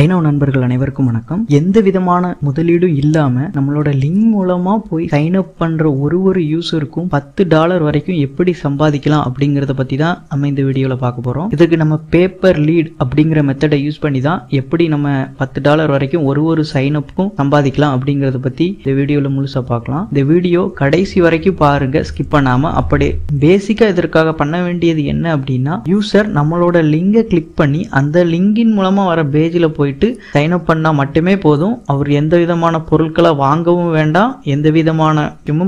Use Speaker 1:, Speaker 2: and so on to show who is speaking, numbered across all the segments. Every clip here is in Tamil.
Speaker 1: ஐநோ நண்பர்கள் அனைவருக்கும் வணக்கம் எந்த விதமான முதலீடும் இல்லாம நம்மளோட லிங்க் மூலமா போய் சைன் அப் பண்ற ஒரு ஒரு யூஸருக்கும் பத்து டாலர் வரைக்கும் எப்படி சம்பாதிக்கலாம் அப்படிங்கறத பத்தி தான் நம்ம இந்த வீடியோல பார்க்க போறோம் இதுக்கு நம்ம பேப்பர் லீட் அப்படிங்கிற மெத்தடை யூஸ் பண்ணி தான் எப்படி நம்ம பத்து டாலர் வரைக்கும் ஒரு ஒரு சைன் அப்புக்கும் சம்பாதிக்கலாம் அப்படிங்கறத பத்தி இந்த வீடியோல முழுசா பார்க்கலாம் இந்த வீடியோ கடைசி வரைக்கும் பாருங்க ஸ்கிப் பண்ணாம அப்படியே பேசிக்கா இதற்காக பண்ண வேண்டியது என்ன அப்படின்னா யூசர் நம்மளோட லிங்கை கிளிக் பண்ணி அந்த லிங்கின் மூலமா வர பேஜில் போய் போயிட்டு அப் பண்ணால் மட்டுமே போதும் அவர் எந்த விதமான பொருட்களை வாங்கவும் வேண்டாம் எந்த விதமான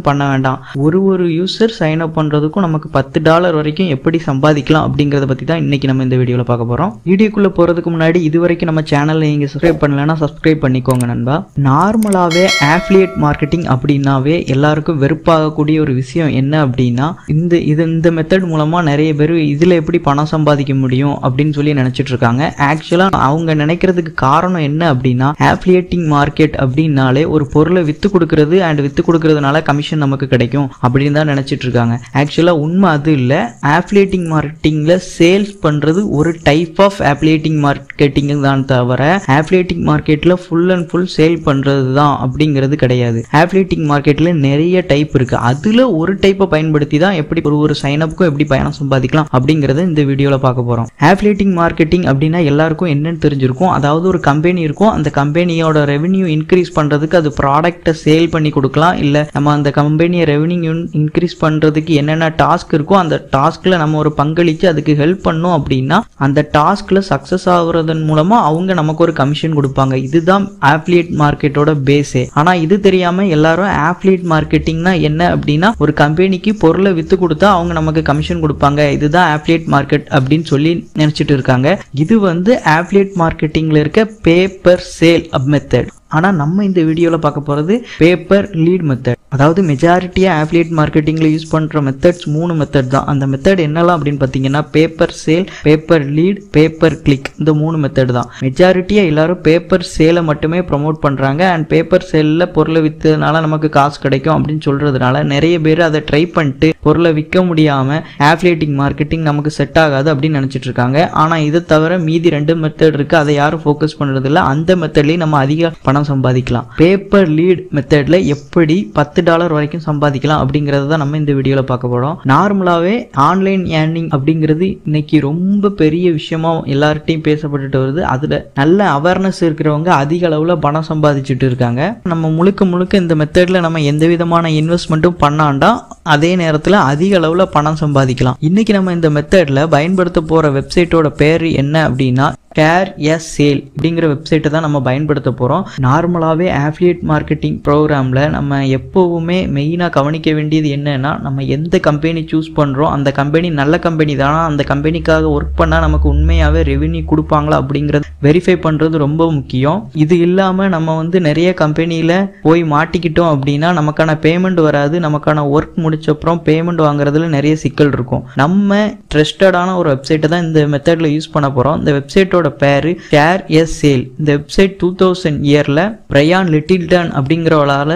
Speaker 1: பண்ண வேண்டாம் ஒரு ஒரு யூசர் சைன் அப் பண்ணுறதுக்கும் நமக்கு பத்து டாலர் வரைக்கும் எப்படி சம்பாதிக்கலாம் அப்படிங்கிறத பற்றி தான் இன்றைக்கி நம்ம இந்த வீடியோவில் பார்க்க போகிறோம் வீடியோக்குள்ளே போகிறதுக்கு முன்னாடி இது வரைக்கும் நம்ம சேனலில் நீங்கள் சப்ஸ்கிரைப் பண்ணலன்னா சப்ஸ்கிரைப் பண்ணிக்கோங்க நண்பா நார்மலாகவே ஆஃப்லியேட் மார்க்கெட்டிங் அப்படின்னாவே எல்லாருக்கும் வெறுப்பாகக்கூடிய ஒரு விஷயம் என்ன அப்படின்னா இந்த இது இந்த மெத்தட் மூலமாக நிறைய பேர் இதில் எப்படி பணம் சம்பாதிக்க முடியும் அப்படின்னு சொல்லி நினச்சிட்டு இருக்காங்க ஆக்சுவலாக அவங்க நினைக்கிறதுக்கு அதுக்கு காரணம் என்ன அப்படின்னா ஆப்லியேட்டிங் மார்க்கெட் அப்படின்னாலே ஒரு பொருளை வித்து கொடுக்கறது அண்ட் வித்து கொடுக்கறதுனால கமிஷன் நமக்கு கிடைக்கும் அப்படின்னு தான் நினைச்சிட்டு இருக்காங்க ஆக்சுவலா உண்மை அது இல்லை ஆப்லியேட்டிங் மார்க்கெட்டிங்ல சேல்ஸ் பண்றது ஒரு டைப் ஆஃப் ஆப்லியேட்டிங் மார்க்கெட்டிங் தான் தவிர ஆப்லியேட்டிங் மார்க்கெட்ல ஃபுல் அண்ட் ஃபுல் சேல் பண்றது தான் அப்படிங்கிறது கிடையாது ஆப்லியேட்டிங் மார்க்கெட்ல நிறைய டைப் இருக்கு அதுல ஒரு டைப்பை பயன்படுத்தி தான் எப்படி ஒரு ஒரு சைனப்புக்கும் எப்படி பயணம் சம்பாதிக்கலாம் அப்படிங்கறத இந்த வீடியோல பார்க்க போறோம் ஆப்லியேட்டிங் மார்க்கெட்டிங் அப்படின்னா எல்லாருக்கும் என்னன்னு தெரிஞ்சிருக்கும் அதாவது அதாவது ஒரு கம்பெனி இருக்கும் அந்த கம்பெனியோட ரெவென்யூ இன்க்ரீஸ் பண்ணுறதுக்கு அது ப்ராடக்ட்டை சேல் பண்ணி கொடுக்கலாம் இல்லை நம்ம அந்த கம்பெனியை ரெவென்யூ இன்க்ரீஸ் பண்ணுறதுக்கு என்னென்ன டாஸ்க் இருக்கோ அந்த டாஸ்கில் நம்ம ஒரு பங்களித்து அதுக்கு ஹெல்ப் பண்ணோம் அப்படின்னா அந்த டாஸ்கில் சக்ஸஸ் ஆகுறதன் மூலமாக அவங்க நமக்கு ஒரு கமிஷன் கொடுப்பாங்க இதுதான் ஆப்லியேட் மார்க்கெட்டோட பேஸே ஆனால் இது தெரியாமல் எல்லாரும் ஆப்லியேட் மார்க்கெட்டிங்னா என்ன அப்படின்னா ஒரு கம்பெனிக்கு பொருளை விற்று கொடுத்தா அவங்க நமக்கு கமிஷன் கொடுப்பாங்க இதுதான் ஆப்லியேட் மார்க்கெட் அப்படின்னு சொல்லி நினச்சிட்டு இருக்காங்க இது வந்து ஆப்லியேட் மார்க்கெட்டிங்கில் இருக்க பேப்பர் சேல் அப் மெத்தட் ஆனால் நம்ம இந்த வீடியோவில் பார்க்க போகிறது பேப்பர் லீட் மெத்தட் அதாவது மெஜாரிட்டியாக ஆஃபிலியேட் மார்க்கெட்டிங்கில் யூஸ் பண்ணுற மெத்தட்ஸ் மூணு மெத்தட் தான் அந்த மெத்தட் என்னெல்லாம் அப்படின்னு பார்த்தீங்கன்னா pay per sale pay per lead pay per click இந்த மூணு மெத்தட் தான் மெஜாரிட்டியாக எல்லாரும் பேப்பர் சேலை மட்டுமே ப்ரொமோட் பண்ணுறாங்க அண்ட் பேப்பர் சேலில் பொருளை விற்றதுனால நமக்கு காசு கிடைக்கும் அப்படின்னு சொல்கிறதுனால நிறைய பேர் அதை ட்ரை பண்ணிட்டு பொருளை விற்க முடியாமல் ஆஃபிலியேட்டிங் மார்க்கெட்டிங் நமக்கு செட் ஆகாது அப்படின்னு நினச்சிட்டு இருக்காங்க ஆனால் இதை தவிர மீதி ரெண்டு மெத்தட் இருக்குது அதை யாரும் ஃபோக்கஸ் பண்ணுறதில்ல அந்த மெத்தட்லேயும் நம்ம அதிக பணம் பணம் சம்பாதிக்கலாம் பேப்பர் லீட் மெத்தட்ல எப்படி பத்து டாலர் வரைக்கும் சம்பாதிக்கலாம் அப்படிங்கறத தான் நம்ம இந்த வீடியோவில் பார்க்க போறோம் நார்மலாகவே ஆன்லைன் ஏர்னிங் அப்படிங்கிறது இன்னைக்கு ரொம்ப பெரிய விஷயமா எல்லார்ட்டையும் பேசப்பட்டுட்டு வருது அதில் நல்ல அவேர்னஸ் இருக்கிறவங்க அதிக அளவுல பணம் சம்பாதிச்சுட்டு இருக்காங்க நம்ம முழுக்க முழுக்க இந்த மெத்தட்ல நம்ம எந்த விதமான இன்வெஸ்ட்மெண்ட்டும் பண்ணாண்டா அதே நேரத்தில் அதிக அளவுல பணம் சம்பாதிக்கலாம் இன்னைக்கு நம்ம இந்த மெத்தட்ல பயன்படுத்த போகிற வெப்சைட்டோட பேர் என்ன அப்படின்னா கேர் எஸ் சேல் அப்படிங்கிற வெப்சைட்டை தான் நம்ம பயன்படுத்த போகிறோம் நார்மலாகவே ஆஃபிலியேட் மார்க்கெட்டிங் ப்ரோக்ராமில் நம்ம எப்போவுமே மெயினாக கவனிக்க வேண்டியது என்னென்னா நம்ம எந்த கம்பெனி சூஸ் பண்ணுறோம் அந்த கம்பெனி நல்ல கம்பெனி தானா அந்த கம்பெனிக்காக ஒர்க் பண்ணால் நமக்கு உண்மையாகவே ரெவின்யூ கொடுப்பாங்களா அப்படிங்கிறத வெரிஃபை பண்ணுறது ரொம்ப முக்கியம் இது இல்லாமல் நம்ம வந்து நிறைய கம்பெனியில் போய் மாட்டிக்கிட்டோம் அப்படின்னா நமக்கான பேமெண்ட் வராது நமக்கான ஒர்க் முடிச்சப்புறம் பேமெண்ட் வாங்குறதுல நிறைய சிக்கல் இருக்கும் நம்ம ட்ரஸ்டடான ஒரு வெப்சைட்டை தான் இந்த மெத்தடில் யூஸ் பண்ண போகிறோம் இந்த வெப்சைட்டோட வெப்சைட்டோட பேரு ஷேர் எஸ் சேல் இந்த வெப்சைட் டூ தௌசண்ட் இயர்ல பிரயான் லிட்டில்டன் அப்படிங்கிறவளால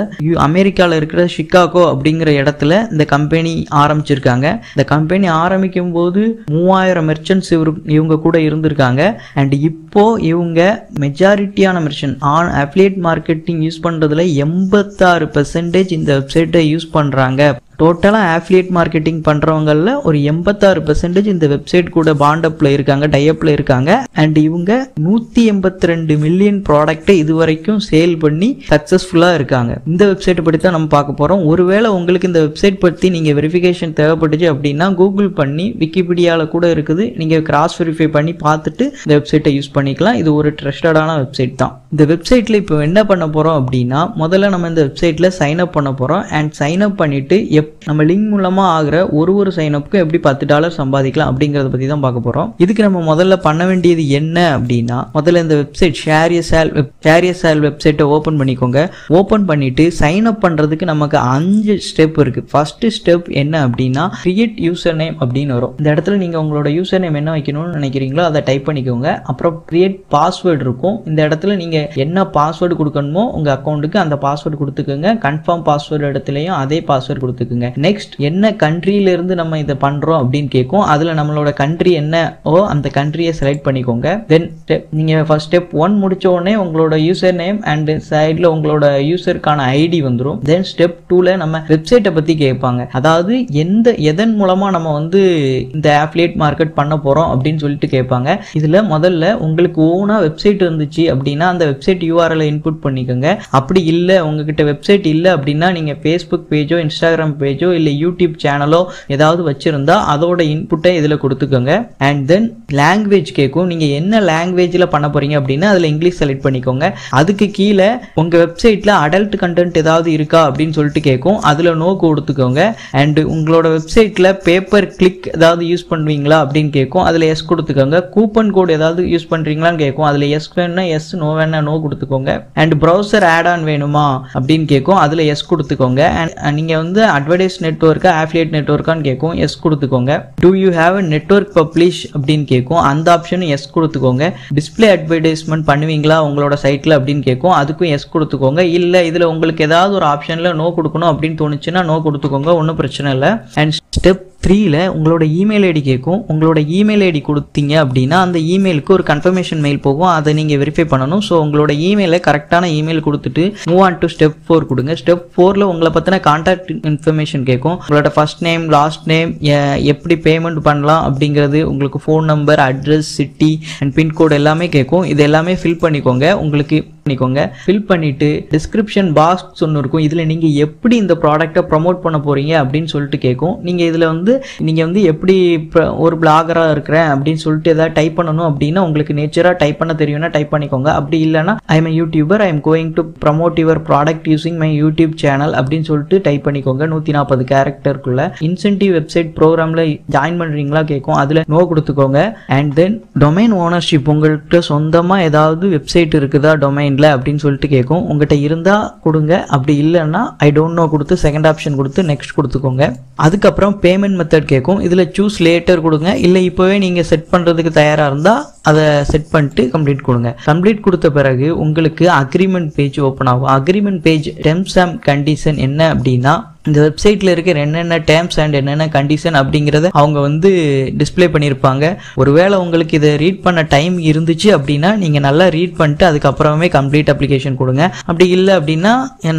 Speaker 1: அமெரிக்காவில் இருக்கிற ஷிகாகோ அப்படிங்கிற இடத்துல இந்த கம்பெனி ஆரம்பிச்சிருக்காங்க இந்த கம்பெனி ஆரம்பிக்கும் போது மூவாயிரம் மெர்ச்சன்ட்ஸ் இவங்க கூட இருந்திருக்காங்க அண்ட் இப்போ இப்போது இவங்க மெஜாரிட்டியான mission on affiliate marketing use பண்ணுறதுல எண்பத்தாறு பெர்சன்டேஜ் இந்த வெப்சைட்டை யூஸ் பண்ணுறாங்க டோட்டலாக ஆஃபிலியேட் மார்க்கெட்டிங் பண்ணுறவங்களில் ஒரு எண்பத்தாறு பெர்சன்டேஜ் இந்த வெப்சைட் கூட பாண்டப்பில் இருக்காங்க டையப்பில் இருக்காங்க அண்ட் இவங்க நூற்றி எண்பத்தி ரெண்டு மில்லியன் ப்ராடக்டை இது வரைக்கும் சேல் பண்ணி சக்ஸஸ்ஃபுல்லாக இருக்காங்க இந்த வெப்சைட்டை பற்றி தான் நம்ம பார்க்க போகிறோம் ஒருவேளை உங்களுக்கு இந்த வெப்சைட் பற்றி நீங்கள் வெரிஃபிகேஷன் தேவைப்பட்டுச்சு அப்படின்னா கூகுள் பண்ணி விக்கிபீடியாவில் கூட இருக்குது நீங்கள் கிராஸ் வெரிஃபை பண்ணி பார்த்துட்டு இந்த வெப்சைட்டை யூஸ் பண்ணி பண்ணிக்கலாம் இது ஒரு ட்ரஸ்டடான வெப்சைட் தான் இந்த வெப்சைட்டில் இப்போ என்ன பண்ண போகிறோம் அப்படின்னா முதல்ல நம்ம இந்த வெப்சைட்டில் சைன் அப் பண்ண போகிறோம் அண்ட் சைன் அப் பண்ணிவிட்டு எப் நம்ம லிங்க் மூலமாக ஆகிற ஒரு ஒரு சைன் அப்புக்கும் எப்படி பத்து டாலர் சம்பாதிக்கலாம் அப்படிங்கிறத பற்றி தான் பார்க்க போகிறோம் இதுக்கு நம்ம முதல்ல பண்ண வேண்டியது என்ன அப்படின்னா முதல்ல இந்த வெப்சைட் ஷேரியசால் வெப் ஷேரியசால் வெப்சைட்டை ஓப்பன் பண்ணிக்கோங்க ஓப்பன் பண்ணிவிட்டு சைன் அப் பண்ணுறதுக்கு நமக்கு அஞ்சு ஸ்டெப் இருக்குது ஃபஸ்ட்டு ஸ்டெப் என்ன அப்படின்னா கிரியேட் யூசர் நேம் அப்படின்னு வரும் இந்த இடத்துல நீங்கள் உங்களோட யூசர் நேம் என்ன வைக்கணும்னு நினைக்கிறீங்களோ அதை டைப் பண்ணிக்கோங்க அப்புறம் கிரியேட் பாஸ்வேர்டு இருக்கும் இந்த இடத்துல நீங்கள் என்ன பாஸ்வேர்டு கொடுக்கணுமோ உங்கள் அக்கௌண்ட்டுக்கு அந்த பாஸ்வேர்டு கொடுத்துக்கோங்க கன்ஃபார்ம் பாஸ்வேர்டு இடத்துலையும் அதே பாஸ்வேர்டு கொடுத்துக்குங்க நெக்ஸ்ட் என்ன கண்ட்ரியிலிருந்து நம்ம இதை பண்ணுறோம் அப்படின்னு கேட்கும் அதில் நம்மளோட கண்ட்ரி என்னவோ அந்த கண்ட்ரியை செலக்ட் பண்ணிக்கோங்க தென் ஸ்டெப் நீங்கள் ஃபஸ்ட் ஸ்டெப் ஒன் முடிச்ச உடனே உங்களோட யூசர் நேம் அண்ட் சைடில் உங்களோட யூசருக்கான ஐடி வந்துடும் தென் ஸ்டெப் டூவில் நம்ம வெப்சைட்டை பற்றி கேட்பாங்க அதாவது எந்த எதன் மூலமாக நம்ம வந்து இந்த ஆஃப்லேட் மார்க்கெட் பண்ண போகிறோம் அப்படின்னு சொல்லிட்டு கேட்பாங்க இதில் முதல்ல உங்களுக்கு உங்களுக்கு ஓனாக வெப்சைட் இருந்துச்சு அப்படின்னா அந்த வெப்சைட் யூஆர்எல் இன்புட் பண்ணிக்கோங்க அப்படி இல்லை உங்ககிட்ட வெப்சைட் இல்லை அப்படின்னா நீங்கள் ஃபேஸ்புக் பேஜோ இன்ஸ்டாகிராம் பேஜோ இல்லை யூடியூப் சேனலோ ஏதாவது வச்சுருந்தா அதோட இன்புட்டை இதில் கொடுத்துக்கோங்க அண்ட் தென் லாங்குவேஜ் கேட்கும் நீங்கள் என்ன லாங்குவேஜில் பண்ண போகிறீங்க அப்படின்னா அதில் இங்கிலீஷ் செலக்ட் பண்ணிக்கோங்க அதுக்கு கீழே உங்கள் வெப்சைட்டில் அடல்ட் கண்டென்ட் ஏதாவது இருக்கா அப்படின்னு சொல்லிட்டு கேட்கும் அதில் நோ கொடுத்துக்கோங்க அண்டு உங்களோட வெப்சைட்டில் பேப்பர் கிளிக் ஏதாவது யூஸ் பண்ணுவீங்களா அப்படின்னு கேட்கும் அதில் எஸ் கொடுத்துக்கோங்க கூப்பன் கோட் ஏதாவது யூஸ் பண்ணி பண்ணுறீங்களான்னு கேட்கும் அதில் எஸ் வேணும்னா எஸ் நோ வேணா நோ கொடுத்துக்கோங்க அண்ட் ப்ரௌசர் ஆட் ஆன் வேணுமா அப்படின்னு கேட்கும் அதில் எஸ் கொடுத்துக்கோங்க அண்ட் uh, நீங்கள் வந்து அட்வர்டைஸ் நெட்ஒர்க்கா ஆஃபிலியேட் நெட்ஒர்க்கான்னு கேட்கும் எஸ் கொடுத்துக்கோங்க do you have have network publish அப்படின்னு கேட்கும் அந்த ஆப்ஷனும் எஸ் கொடுத்துக்கோங்க டிஸ்பிளே அட்வர்டைஸ்மெண்ட் பண்ணுவீங்களா உங்களோட சைட்டில் அப்படின்னு கேட்கும் அதுக்கும் எஸ் கொடுத்துக்கோங்க இல்லை இதில் உங்களுக்கு ஏதாவது ஒரு ஆப்ஷனில் நோ கொடுக்கணும் அப்படின்னு தோணுச்சுன்னா நோ கொடுத்துக்கோங்க ஒன்றும் பிரச்சனை இல்லை அண்ட் ஸ்டெப் த்ரீயில் உங்களோட இமெயில் ஐடி கேட்கும் உங்களோட இமெயில் ஐடி கொடுத்தீங்க அப்படின்னா அந்த இமெயிலுக்கு ஒரு கன்ஃபர்மேஷன் மெயில் போகும் அதை நீங்கள் வெரிஃபை பண்ணணும் ஸோ உங்களோட இமெயிலை கரெக்டான இமெயில் கொடுத்துட்டு move on to step four கொடுங்க ஸ்டெப் ஃபோரில் உங்களை பற்றின கான்டாக்ட் இன்ஃபர்மேஷன் கேட்கும் உங்களோட ஃபர்ஸ்ட் நேம் லாஸ்ட் நேம் எப்படி பேமெண்ட் பண்ணலாம் அப்படிங்கிறது உங்களுக்கு phone number address city and pincode எல்லாமே கேட்கும் இது எல்லாமே ஃபில் பண்ணிக்கோங்க உங்களுக்கு பண்ணிக்கோங்க ஃபில் பண்ணிட்டு டிஸ்கிரிப்ஷன் பாக்ஸ் ஒன்று இருக்கும் இதில் நீங்கள் எப்படி இந்த ப்ராடக்ட்டை ப்ரமோட் பண்ண போகிறீங்க அப்படின்னு சொல்லிட்டு கேட்கும் நீங்கள் இதில் வந்து நீங்கள் வந்து எப்படி ஒரு பிளாகராக இருக்கிறேன் அப்படின்னு சொல்லிட்டு எதாவது டைப் பண்ணணும் அப்படின்னா உங்களுக்கு நேச்சராக டைப் பண்ண தெரியும்னா டைப் பண்ணிக்கோங்க அப்படி இல்லைனா I am YouTuber I am going to promote your product using my YouTube channel அப்படின்னு சொல்லிட்டு டைப் பண்ணிக்கோங்க நூற்றி நாற்பது கேரக்டருக்குள்ளே இன்சென்டிவ் வெப்சைட் ப்ரோக்ராமில் ஜாயின் பண்ணுறீங்களா கேட்கும் அதில் நோ கொடுத்துக்கோங்க அண்ட் தென் டொமைன் ஓனர்ஷிப் உங்கள்கிட்ட சொந்தமாக ஏதாவது வெப்சைட் இருக்குதா டொமைன் இருக்கீங்களா அப்படின்னு சொல்லிட்டு கேட்கும் உங்கள்கிட்ட இருந்தால் கொடுங்க அப்படி இல்லைன்னா ஐ டோன்ட் நோ கொடுத்து செகண்ட் ஆப்ஷன் கொடுத்து நெக்ஸ்ட் கொடுத்துக்கோங்க அதுக்கப்புறம் பேமெண்ட் மெத்தட் கேட்கும் இதில் சூஸ் லேட்டர் கொடுங்க இல்லை இப்போவே நீங்கள் செட் பண்ணுறதுக்கு தயாராக இருந்தால் அதை செட் பண்ணிட்டு கம்ப்ளீட் கொடுங்க கம்ப்ளீட் கொடுத்த பிறகு உங்களுக்கு அக்ரிமெண்ட் பேஜ் ஓப்பன் ஆகும் agreement page terms and condition என்ன அப்படின்னா இந்த வெப்சைட்டில் இருக்கிற என்னென்ன டேர்ம்ஸ் அண்ட் என்னென்ன கண்டிஷன் அப்படிங்கிறத அவங்க வந்து டிஸ்பிளே பண்ணியிருப்பாங்க ஒருவேளை உங்களுக்கு இதை ரீட் பண்ண டைம் இருந்துச்சு அப்படின்னா நீங்கள் நல்லா ரீட் பண்ணிட்டு அதுக்கப்புறமே கம்ப்ளீட் அப்ளிகேஷன் கொடுங்க அப்படி இல்லை அப்படின்னா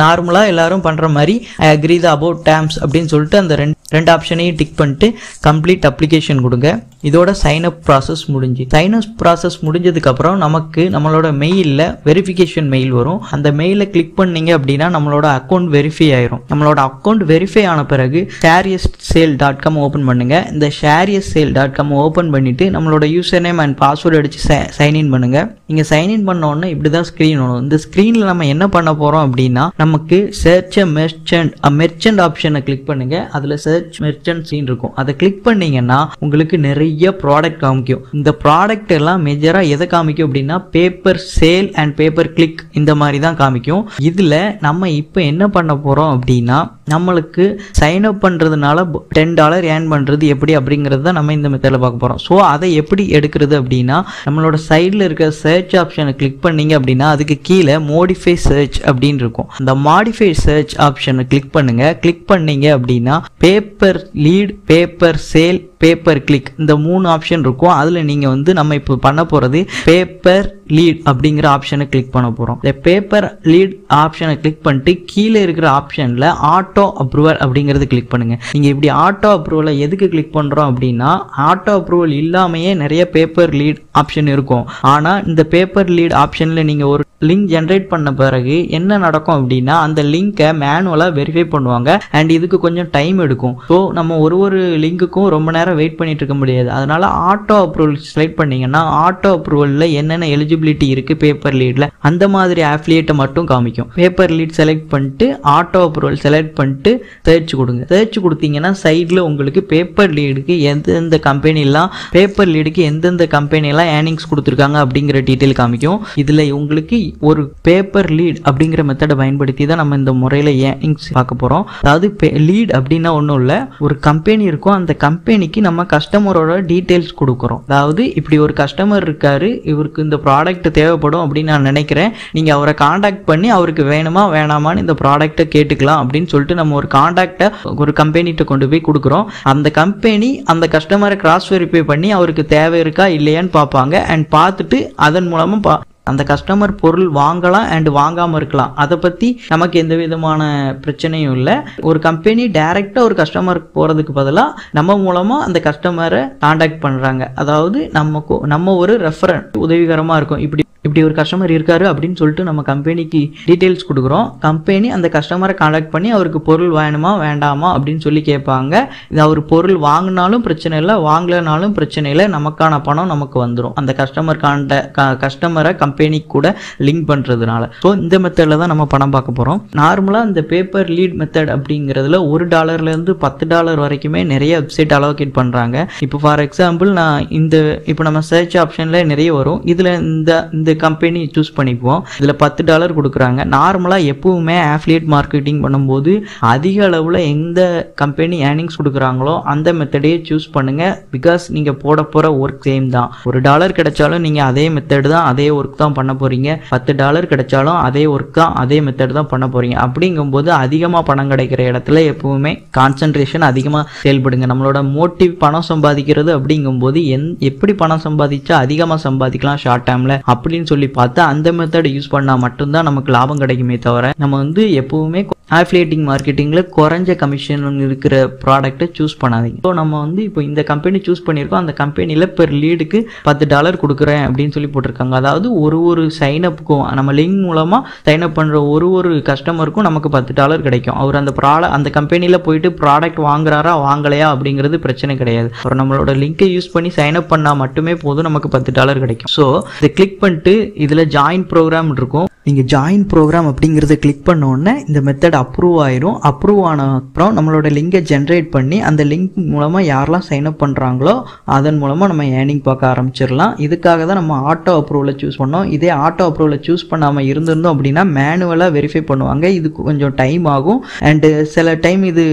Speaker 1: நார்மலாக எல்லாரும் பண்ணுற மாதிரி ஐ அக்ரி த அபவுட் டேம்ஸ் அப்படின்னு சொல்லிட்டு அந்த ரெண்டு ரெண்டு ஆப்ஷனையும் டிக் பண்ணிட்டு கம்ப்ளீட் அப்ளிகேஷன் கொடுங்க இதோட சைன் அப் ப்ராசஸ் முடிஞ்சு சைன் அப் ப்ராசஸ் முடிஞ்சதுக்கப்புறம் நமக்கு நம்மளோட மெயிலில் வெரிஃபிகேஷன் மெயில் வரும் அந்த மெயிலை கிளிக் பண்ணீங்க அப்படின்னா நம்மளோட அக்கௌண்ட் வெரிஃபை ஆயிரும் நம்மளோட அக்கௌண்ட் வெரிஃபை ஆன பிறகு ShareASale dot com open பண்ணுங்க இந்த ShareASale dot com open பண்ணிட்டு நம்மளோட யூசர் நேம் அண்ட் பாஸ்வேர்டு அடிச்சு சைன்இன் பண்ணுங்க நீங்கள் இன் பண்ணோடனே இப்படி தான் ஸ்க்ரீன் வரும் இந்த ஸ்க்ரீனில் நம்ம என்ன பண்ண போகிறோம் அப்படின்னா நமக்கு சர்ச் அ மெர்ச்சன்ட் மெர்ச்சன்ட் ஆப்ஷனை கிளிக் பண்ணுங்க அதில் சர்ச் ரிசர்ச் மெர்ச்சன்ட் இருக்கும் அதை கிளிக் பண்ணீங்கன்னா உங்களுக்கு நிறைய ப்ராடக்ட் காமிக்கும் இந்த ப்ராடக்ட் எல்லாம் மேஜராக எதை காமிக்கும் அப்படின்னா pay per sale and pay per click இந்த மாதிரி தான் காமிக்கும் இதில் நம்ம இப்போ என்ன பண்ண போகிறோம் அப்படின்னா நம்மளுக்கு சைன் அப் பண்ணுறதுனால டென் டாலர் ஏர்ன் பண்ணுறது எப்படி அப்படிங்கிறது தான் நம்ம இந்த மெத்தடில் பார்க்க போகிறோம் ஸோ அதை எப்படி எடுக்கிறது அப்படின்னா நம்மளோட சைடில் இருக்கிற சர்ச் ஆப்ஷனை கிளிக் பண்ணீங்க அப்படின்னா அதுக்கு கீழே மோடிஃபை சர்ச் அப்படின்னு இருக்கும் அந்த மாடிஃபை சர்ச் ஆப்ஷனை கிளிக் பண்ணுங்கள் கிளிக் பண்ணீங்க அப்படின்னா pay per paper lead, paper sale, pay per click இந்த மூணு ஆப்ஷன் இருக்கும் அதில் நீங்கள் வந்து நம்ம இப்போ பண்ண போகிறது பேப்பர் லீட் அப்படிங்கிற ஆப்ஷனை கிளிக் பண்ண போகிறோம் இந்த பேப்பர் லீட் ஆப்ஷனை கிளிக் பண்ணிட்டு கீழே இருக்கிற ஆப்ஷனில் ஆட்டோ அப்ரூவல் அப்படிங்கிறது கிளிக் பண்ணுங்கள் நீங்கள் இப்படி ஆட்டோ அப்ரூவலை எதுக்கு கிளிக் பண்ணுறோம் அப்படின்னா ஆட்டோ அப்ரூவல் இல்லாமையே நிறைய பேப்பர் லீட் ஆப்ஷன் இருக்கும் ஆனால் இந்த பேப்பர் லீட் ஆப்ஷனில் நீங்கள் ஒரு லிங்க் ஜென்ரேட் பண்ண பிறகு என்ன நடக்கும் அப்படின்னா அந்த லிங்கை மேனுவலாக வெரிஃபை பண்ணுவாங்க அண்ட் இதுக்கு கொஞ்சம் டைம் எடுக்கும் ஸோ நம்ம ஒரு ஒரு லிங்குக்கும் ரொம்ப நேரம் நேரம் வெயிட் பண்ணிட்டு இருக்க முடியாது அதனால் ஆட்டோ அப்ரூவல் செலக்ட் பண்ணிங்கன்னா ஆட்டோ அப்ரூவலில் என்னென்ன எலிஜிபிலிட்டி இருக்குது பேப்பர் லீடில் அந்த மாதிரி ஆஃபிலியேட்டை மட்டும் காமிக்கும் பேப்பர் லீட் செலக்ட் பண்ணிட்டு ஆட்டோ அப்ரூவல் செலக்ட் பண்ணிட்டு தேர்ச்சி கொடுங்க தேர்ச்சி கொடுத்தீங்கன்னா சைடில் உங்களுக்கு பேப்பர் லீடுக்கு எந்தெந்த கம்பெனிலாம் பேப்பர் லீடுக்கு எந்தெந்த கம்பெனிலாம் ஏர்னிங்ஸ் கொடுத்துருக்காங்க அப்படிங்கிற டீட்டெயில் காமிக்கும் இதில் உங்களுக்கு ஒரு பேப்பர் லீட் அப்படிங்கிற மெத்தடை பயன்படுத்தி தான் நம்ம இந்த முறையில் ஏர்னிங்ஸ் பார்க்க போகிறோம் அதாவது லீட் அப்படின்னா ஒன்றும் இல்லை ஒரு கம்பெனி இருக்கும் அந்த கம்பெனிக்கு ப்ராடக்ட்டுக்கு நம்ம கஸ்டமரோட டீட்டெயில்ஸ் கொடுக்குறோம் அதாவது இப்படி ஒரு கஸ்டமர் இருக்காரு இவருக்கு இந்த ப்ராடக்ட் தேவைப்படும் அப்படின்னு நான் நினைக்கிறேன் நீங்கள் அவரை காண்டாக்ட் பண்ணி அவருக்கு வேணுமா வேணாமான்னு இந்த ப்ராடக்ட்டை கேட்டுக்கலாம் அப்படின்னு சொல்லிட்டு நம்ம ஒரு காண்டாக்டை ஒரு கம்பெனிகிட்ட கொண்டு போய் கொடுக்குறோம் அந்த கம்பெனி அந்த கஸ்டமரை கிராஸ் வெரிஃபை பண்ணி அவருக்கு தேவை இருக்கா இல்லையான்னு பார்ப்பாங்க அண்ட் பார்த்துட்டு அதன் மூலமாக அந்த கஸ்டமர் பொருள் வாங்கலாம் அண்ட் வாங்காமல் இருக்கலாம் அதை பற்றி நமக்கு எந்த விதமான பிரச்சனையும் இல்லை ஒரு கம்பெனி டைரக்டா ஒரு கஸ்டமருக்கு போகிறதுக்கு பதிலாக நம்ம மூலமாக அந்த கஸ்டமரை கான்டாக்ட் பண்ணுறாங்க அதாவது நமக்கு நம்ம ஒரு ரெஃபரன் உதவிகரமாக இருக்கும் இப்படி இப்படி ஒரு கஸ்டமர் இருக்காரு அப்படின்னு சொல்லிட்டு நம்ம கம்பெனிக்கு டீட்டெயில்ஸ் கொடுக்குறோம் கம்பெனி அந்த கஸ்டமரை காண்டாக்ட் பண்ணி அவருக்கு பொருள் வேணுமா வேண்டாமா அப்படின்னு சொல்லி கேட்பாங்க இது அவர் பொருள் வாங்கினாலும் பிரச்சனை இல்லை வாங்கலனாலும் பிரச்சனை இல்லை நமக்கான பணம் நமக்கு வந்துடும் அந்த கஸ்டமர் காண்ட கஸ்டமரை கம்பெனி கம்பெனி கூட லிங்க் பண்ணுறதுனால ஸோ இந்த மெத்தடில் தான் நம்ம பணம் பார்க்க போகிறோம் நார்மலாக இந்த பேப்பர் லீட் மெத்தட் அப்படிங்கிறதுல ஒரு டாலர்லேருந்து பத்து டாலர் வரைக்குமே நிறைய வெப்சைட் அலோகேட் பண்ணுறாங்க இப்போ ஃபார் எக்ஸாம்பிள் நான் இந்த இப்போ நம்ம சர்ச் ஆப்ஷனில் நிறைய வரும் இதில் இந்த இந்த கம்பெனி சூஸ் பண்ணிப்போம் இதில் பத்து டாலர் கொடுக்குறாங்க நார்மலாக எப்பவுமே ஆஃபிலியேட் மார்க்கெட்டிங் பண்ணும்போது அதிக அளவில் எந்த கம்பெனி ஏர்னிங்ஸ் கொடுக்குறாங்களோ அந்த மெத்தடே சூஸ் பண்ணுங்கள் பிகாஸ் நீங்கள் போட போகிற ஒர்க் சேம் தான் ஒரு டாலர் கிடைச்சாலும் நீங்கள் அதே மெத்தட் தான் அதே ஒர்க் தான் தான் பண்ண போறீங்க பத்து டாலர் கிடைச்சாலும் அதே ஒர்க் தான் அதே மெத்தட் தான் பண்ண போறீங்க அப்படிங்கும்போது அதிகமாக பணம் கிடைக்கிற இடத்துல எப்பவுமே கான்சன்ட்ரேஷன் அதிகமாக செயல்படுங்க நம்மளோட மோட்டிவ் பணம் சம்பாதிக்கிறது அப்படிங்கும்போது எந் எப்படி பணம் சம்பாதிச்சா அதிகமாக சம்பாதிக்கலாம் ஷார்ட் டைம்ல அப்படின்னு சொல்லி பார்த்து அந்த மெத்தட் யூஸ் பண்ணால் மட்டும்தான் நமக்கு லாபம் கிடைக்குமே தவிர நம்ம வந்து எப்பவுமே ஆஃபிலேட்டிங் மார்க்கெட்டிங்கில் குறைஞ்ச கமிஷன் இருக்கிற ப்ராடக்ட்டை சூஸ் பண்ணாதீங்க ஸோ நம்ம வந்து இப்போ இந்த கம்பெனி சூஸ் பண்ணியிருக்கோம் அந்த கம்பெனியில் பெர் லீடுக்கு பத்து டாலர் கொடுக்குறேன் அப்படின்னு சொல்லி போட்டிருக்காங்க அதாவது ஒரு ஒரு ஒரு சைனப்புக்கும் நம்ம லிங்க் மூலமாக சைனப் பண்ணுற ஒரு ஒரு கஸ்டமருக்கும் நமக்கு பத்து டாலர் கிடைக்கும் அவர் அந்த ப்ரா அந்த கம்பெனியில் போயிட்டு ப்ராடக்ட் வாங்குறாரா வாங்கலையா அப்படிங்கிறது பிரச்சனை கிடையாது அவர் நம்மளோட லிங்க்கை யூஸ் பண்ணி சைனப் பண்ணால் மட்டுமே போதும் நமக்கு பத்து டாலர் கிடைக்கும் ஸோ இதை கிளிக் பண்ணிட்டு இதில் ஜாயின் ப்ரோக்ராம் இருக்கும் நீங்கள் ஜாயின் ப்ரோக்ராம் அப்படிங்கிறத கிளிக் பண்ண உடனே இந்த மெத்தட் அப்ரூவ் ஆயிரும் அப்ரூவ் ஆன அப்புறம் நம்மளோட லிங்கை ஜென்ரேட் பண்ணி அந்த லிங்க் மூலமாக யாரெல்லாம் சைன் அப் பண்ணுறாங்களோ அதன் மூலமாக நம்ம ஏர்னிங் பார்க்க ஆரம்பிச்சிடலாம் இதுக்காக தான் நம்ம ஆட்டோ அப்ரூவலை சூஸ் பண்ணோம் பண்ணலாம் இதே ஆட்டோ அப்ரூவலை சூஸ் பண்ணாமல் இருந்திருந்தோம் அப்படின்னா மேனுவலாக வெரிஃபை பண்ணுவாங்க இது கொஞ்சம் டைம் ஆகும் அண்டு சில டைம் இது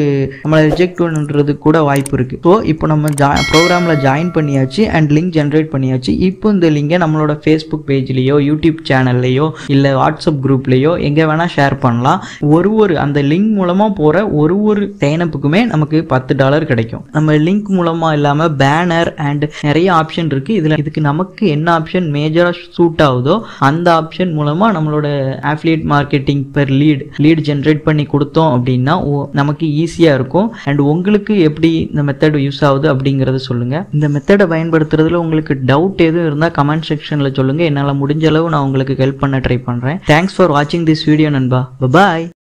Speaker 1: நம்மளை ரிஜெக்ட் பண்ணுறது கூட வாய்ப்பு இருக்குது ஸோ இப்போ நம்ம ஜா ப்ரோக்ராமில் ஜாயின் பண்ணியாச்சு அண்ட் லிங்க் ஜென்ரேட் பண்ணியாச்சு இப்போ இந்த லிங்கை நம்மளோட ஃபேஸ்புக் பேஜ்லேயோ யூடியூப் சேனல்லையோ இல்லை வாட்ஸ்அப் குரூப்லேயோ எங்கே வேணால் ஷேர் பண்ணலாம் ஒரு ஒரு அந்த லிங்க் மூலமாக போகிற ஒரு ஒரு சைனப்புக்குமே நமக்கு பத்து டாலர் கிடைக்கும் நம்ம லிங்க் மூலமாக இல்லாமல் பேனர் அண்ட் நிறைய ஆப்ஷன் இருக்குது இதில் இதுக்கு நமக்கு என்ன ஆப்ஷன் மேஜராக சூட் ஆகுது ஆகுதோ அந்த ஆப்ஷன் மூலமா நம்மளோட affiliate marketing per lead lead generate பண்ணி கொடுத்தோம் அப்படின்னா நமக்கு ஈஸியாக இருக்கும் அண்ட் உங்களுக்கு எப்படி இந்த மெத்தட் யூஸ் ஆகுது அப்படிங்கறத சொல்லுங்க இந்த மெத்தடை பயன்படுத்துறதுல உங்களுக்கு டவுட் எதுவும் இருந்தால் கமெண்ட் செக்ஷன்ல சொல்லுங்க என்னால் முடிஞ்ச அளவு நான் உங்களுக்கு ஹெல்ப் பண்ண ட்ரை பண்ணுறேன் தேங்க்ஸ் ஃபார் வாட்சிங் திஸ் வீடியோ நண்பா பாய்